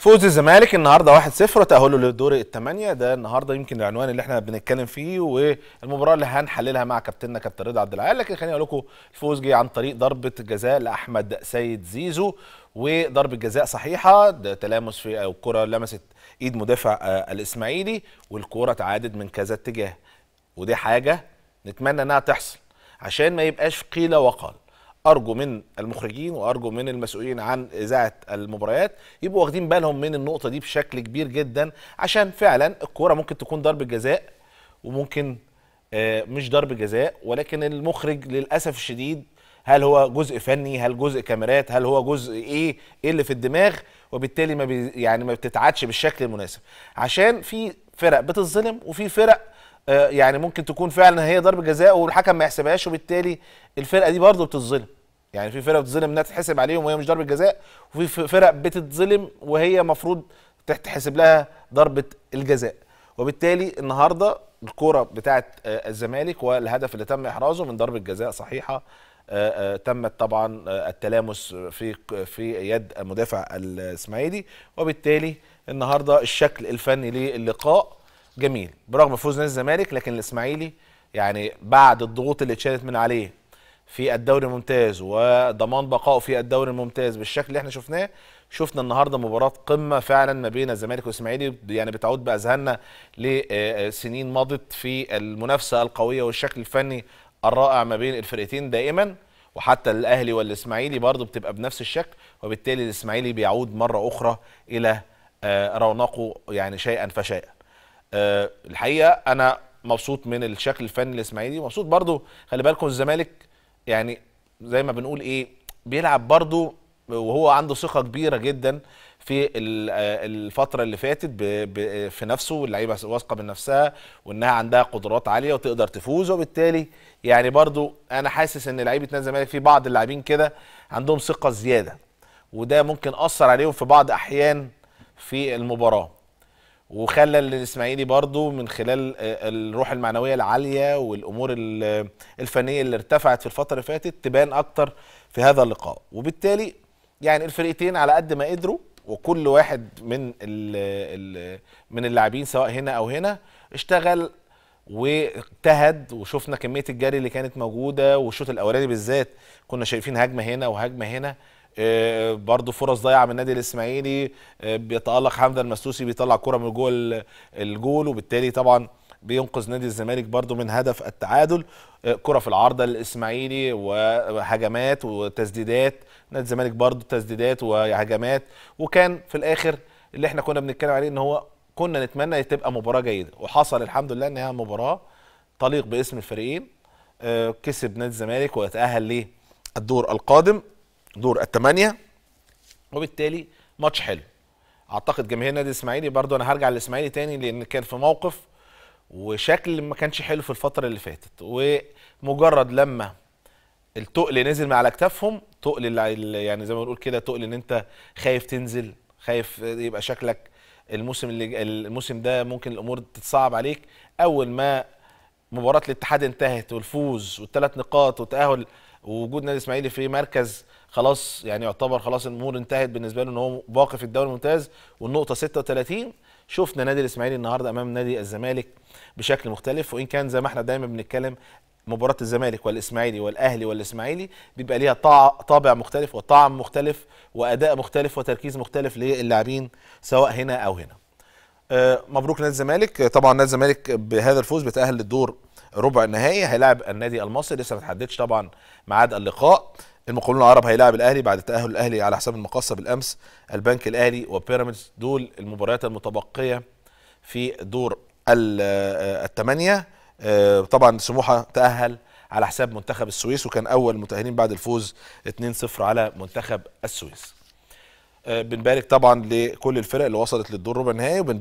فوز الزمالك النهارده 1-0 وتاهله لدور الثمانيه ده النهارده يمكن العنوان اللي احنا بنتكلم فيه والمباراه اللي هنحللها مع كابتننا كابتن رضا عبد العال لكن خليني اقول لكم الفوز جه عن طريق ضربه جزاء لاحمد سيد زيزو وضربه جزاء صحيحه ده تلامس في أو الكره لمست ايد مدافع آه، الاسماعيلي والكره اتعادت من كذا اتجاه ودي حاجه نتمنى انها تحصل عشان ما يبقاش قيل وقال ارجو من المخرجين وارجو من المسؤولين عن اذاعه المباريات يبقوا واخدين بالهم من النقطه دي بشكل كبير جدا عشان فعلا الكوره ممكن تكون ضربه جزاء وممكن آه، مش ضرب جزاء ولكن المخرج للاسف الشديد هل هو جزء فني هل جزء كاميرات هل هو جزء ايه ايه اللي في الدماغ وبالتالي ما بي يعني ما بتتعادش بالشكل المناسب عشان في فرق بتتظلم وفي فرق آه، يعني ممكن تكون فعلا هي ضربه جزاء والحكم ما يحسبهاش وبالتالي الفرقه دي برضه بتتظلم يعني في فرق بتتظلم انها تتحسب عليهم وهي مش ضربه جزاء وفي فرق بتتظلم وهي المفروض تحسب لها ضربه الجزاء وبالتالي النهارده الكوره بتاعه آه، الزمالك والهدف اللي تم احرازه من ضربه جزاء صحيحه آه، تمت طبعا التلامس في في يد مدافع الاسماعيلي وبالتالي النهارده الشكل الفني للقاء جميل برغم فوز نادي الزمالك لكن الاسماعيلي يعني بعد الضغوط اللي اتشالت من عليه في الدوري الممتاز وضمان بقائه في الدوري الممتاز بالشكل اللي احنا شفناه شفنا النهارده مباراه قمه فعلا ما بين الزمالك والاسماعيلي يعني بتعود باذهاننا لسنين مضت في المنافسه القويه والشكل الفني الرائع ما بين الفرقتين دائما وحتى الاهلي والاسماعيلي برضه بتبقى بنفس الشكل وبالتالي الاسماعيلي بيعود مره اخرى الى آه، رونقه يعني شيئا فشيئا أه الحقيقه انا مبسوط من الشكل الفني الاسماعيلي ومبسوط برضو خلي بالكم الزمالك يعني زي ما بنقول ايه بيلعب برضو وهو عنده ثقه كبيره جدا في آه، الفتره اللي فاتت في نفسه واللعيبه واثقه من نفسها وانها عندها قدرات عاليه وتقدر تفوز وبالتالي يعني برضو انا حاسس ان لعيبه نادي الزمالك في بعض اللاعبين كده عندهم ثقه زياده وده ممكن اثر عليهم في بعض احيان في المباراه وخلى الاسماعيلي برضو من خلال آه، الروح المعنويه العاليه والامور الفنيه اللي ارتفعت في الفتره اللي فاتت تبان اكتر في هذا اللقاء وبالتالي يعني الفرقتين على قد ما قدروا وكل واحد من ال ال من اللاعبين سواء هنا او هنا اشتغل واجتهد وشفنا كميه الجري اللي كانت موجوده والشوط الاولاني بالذات كنا شايفين هجمه هنا وهجمه هنا آه، برضه فرص ضايعه من النادي الاسماعيلي آه، بيتالق حمد المسوسي بيطلع كره من جوه الجول وبالتالي طبعا بينقذ نادي الزمالك برضه من هدف التعادل آه، كره في العارضه للاسماعيلي وهجمات وتسديدات نادي الزمالك برضه تسديدات وهجمات وكان في الاخر اللي احنا كنا بنتكلم عليه ان هو كنا نتمنى تبقى مباراه جيده وحصل الحمد لله انها مباراه تليق باسم الفريقين كسب نادي الزمالك وتاهل للدور القادم دور الثمانيه وبالتالي ماتش حلو اعتقد جماهير نادي الاسماعيلي برضو انا هرجع للاسماعيلي تاني لان كان في موقف وشكل ما كانش حلو في الفتره اللي فاتت ومجرد لما التقل نزل من على اكتافهم تقل يعني زي ما بنقول كده تقل ان انت خايف تنزل خايف يبقى شكلك الموسم اللي الموسم ده ممكن الامور تتصعب عليك اول ما مباراه الاتحاد انتهت والفوز والثلاث نقاط وتاهل ووجود نادي الاسماعيلي في مركز خلاص يعني يعتبر خلاص الامور انتهت بالنسبه له ان هو باقي في الدوري الممتاز والنقطه 36 شفنا نادي الاسماعيلي النهارده امام نادي الزمالك بشكل مختلف وان كان زي ما احنا دايما بنتكلم مباراه الزمالك والاسماعيلي والاهلي والاسماعيلي بيبقى ليها طابع مختلف وطعم مختلف واداء مختلف وتركيز مختلف للاعبين سواء هنا او هنا. آه، مبروك نادي الزمالك طبعا نادي الزمالك بهذا الفوز بيتاهل للدور ربع النهائي هيلاعب النادي المصري لسه ما تحددش طبعا ميعاد اللقاء المقاولون العرب هيلاعب الاهلي بعد تاهل الاهلي على حساب المقصه بالامس البنك الاهلي وبيراميدز دول المباريات المتبقيه في دور الثمانيه آه، آه، طبعا سموحه تاهل على حساب منتخب السويس وكان اول المتاهلين بعد الفوز 2-0 على منتخب السويس آه، بنبارك طبعا لكل الفرق اللي وصلت للدور ربع النهائي